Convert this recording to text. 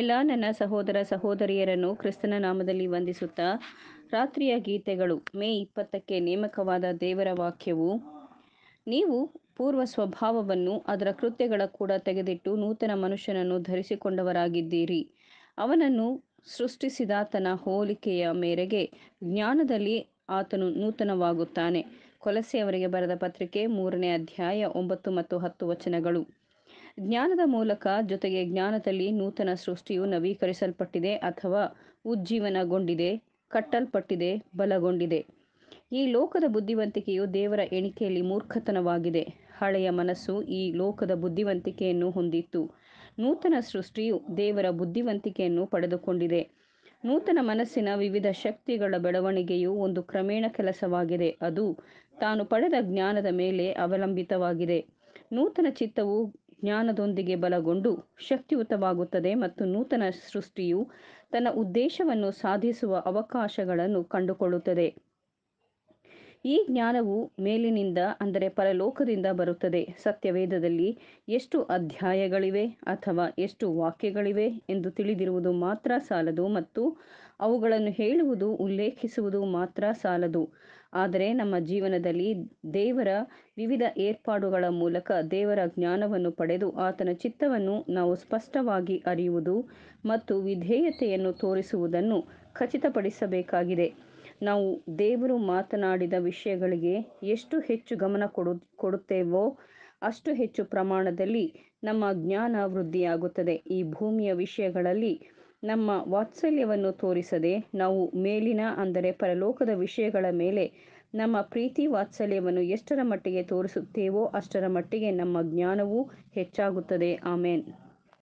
ಎಲ್ಲ ನನ್ನ ಸಹೋದರ ಸಹೋದರಿಯರನ್ನು ಕ್ರಿಸ್ತನ ನಾಮದಲ್ಲಿ ವಂದಿಸುತ್ತಾ ರಾತ್ರಿಯ ಗೀತೆಗಳು ಮೇ ಇಪ್ಪತ್ತಕ್ಕೆ ನೇಮಕವಾದ ದೇವರ ವಾಕ್ಯವು ನೀವು ಪೂರ್ವ ಸ್ವಭಾವವನ್ನು ಅದರ ಕೃತ್ಯಗಳ ಕೂಡ ತೆಗೆದಿಟ್ಟು ನೂತನ ಮನುಷ್ಯನನ್ನು ಧರಿಸಿಕೊಂಡವರಾಗಿದ್ದೀರಿ ಅವನನ್ನು ಸೃಷ್ಟಿಸಿದ ತನ್ನ ಹೋಲಿಕೆಯ ಮೇರೆಗೆ ಜ್ಞಾನದಲ್ಲಿ ಆತನು ನೂತನವಾಗುತ್ತಾನೆ ಕೊಲಸೆಯವರಿಗೆ ಬರೆದ ಪತ್ರಿಕೆ ಮೂರನೇ ಅಧ್ಯಾಯ ಒಂಬತ್ತು ಮತ್ತು ಹತ್ತು ವಚನಗಳು ಜ್ಞಾನದ ಮೂಲಕ ಜೊತೆಗೆ ಜ್ಞಾನದಲ್ಲಿ ನೂತನ ಸೃಷ್ಟಿಯು ನವೀಕರಿಸಲ್ಪಟ್ಟಿದೆ ಅಥವಾ ಉಜ್ಜೀವನಗೊಂಡಿದೆ ಕಟ್ಟಲ್ಪಟ್ಟಿದೆ ಬಲಗೊಂಡಿದೆ ಈ ಲೋಕದ ಬುದ್ಧಿವಂತಿಕೆಯು ದೇವರ ಎಣಿಕೆಯಲ್ಲಿ ಮೂರ್ಖತನವಾಗಿದೆ ಹಳೆಯ ಮನಸ್ಸು ಈ ಲೋಕದ ಬುದ್ಧಿವಂತಿಕೆಯನ್ನು ಹೊಂದಿತ್ತು ನೂತನ ಸೃಷ್ಟಿಯು ದೇವರ ಬುದ್ಧಿವಂತಿಕೆಯನ್ನು ಪಡೆದುಕೊಂಡಿದೆ ನೂತನ ಮನಸ್ಸಿನ ವಿವಿಧ ಶಕ್ತಿಗಳ ಬೆಳವಣಿಗೆಯು ಒಂದು ಕ್ರಮೇಣ ಕೆಲಸವಾಗಿದೆ ಅದು ತಾನು ಪಡೆದ ಜ್ಞಾನದ ಮೇಲೆ ಅವಲಂಬಿತವಾಗಿದೆ ನೂತನ ಚಿತ್ತವು ಜ್ಞಾನದೊಂದಿಗೆ ಬಲಗೊಂಡು ಶಕ್ತಿಯುತವಾಗುತ್ತದೆ ಮತ್ತು ನೂತನ ಸೃಷ್ಟಿಯು ತನ್ನ ಉದ್ದೇಶವನ್ನು ಸಾಧಿಸುವ ಅವಕಾಶಗಳನ್ನು ಕಂಡುಕೊಳ್ಳುತ್ತದೆ ಈ ಜ್ಞಾನವು ಮೇಲಿನಿಂದ ಅಂದರೆ ಪರಲೋಕದಿಂದ ಬರುತ್ತದೆ ಸತ್ಯವೇದದಲ್ಲಿ ಎಷ್ಟು ಅಧ್ಯಾಯಗಳಿವೆ ಅಥವಾ ಎಷ್ಟು ವಾಕ್ಯಗಳಿವೆ ಎಂದು ತಿಳಿದಿರುವುದು ಮಾತ್ರ ಸಾಲದು ಮತ್ತು ಅವುಗಳನ್ನು ಹೇಳುವುದು ಉಲ್ಲೇಖಿಸುವುದು ಮಾತ್ರ ಸಾಲದು ಆದರೆ ನಮ್ಮ ಜೀವನದಲ್ಲಿ ದೇವರ ವಿವಿಧ ಏರ್ಪಾಡುಗಳ ಮೂಲಕ ದೇವರ ಜ್ಞಾನವನ್ನು ಪಡೆದು ಆತನ ಚಿತ್ತವನ್ನು ನಾವು ಸ್ಪಷ್ಟವಾಗಿ ಅರಿಯುವುದು ಮತ್ತು ವಿಧೇಯತೆಯನ್ನು ತೋರಿಸುವುದನ್ನು ಖಚಿತಪಡಿಸಬೇಕಾಗಿದೆ ನಾವು ದೇವರು ಮಾತನಾಡಿದ ವಿಷಯಗಳಿಗೆ ಎಷ್ಟು ಹೆಚ್ಚು ಗಮನ ಕೊಡು ಕೊಡುತ್ತೇವೋ ಅಷ್ಟು ಹೆಚ್ಚು ಪ್ರಮಾಣದಲ್ಲಿ ನಮ್ಮ ಜ್ಞಾನ ವೃದ್ಧಿಯಾಗುತ್ತದೆ ಈ ಭೂಮಿಯ ವಿಷಯಗಳಲ್ಲಿ ನಮ್ಮ ವಾತ್ಸಲ್ಯವನ್ನು ತೋರಿಸದೆ ನಾವು ಮೇಲಿನ ಅಂದರೆ ಪರಲೋಕದ ವಿಷಯಗಳ ಮೇಲೆ ನಮ್ಮ ಪ್ರೀತಿ ವಾತ್ಸಲ್ಯವನ್ನು ಎಷ್ಟರ ಮಟ್ಟಿಗೆ ತೋರಿಸುತ್ತೇವೋ ಅಷ್ಟರ ಮಟ್ಟಿಗೆ ನಮ್ಮ ಜ್ಞಾನವು ಹೆಚ್ಚಾಗುತ್ತದೆ ಆಮೇನ್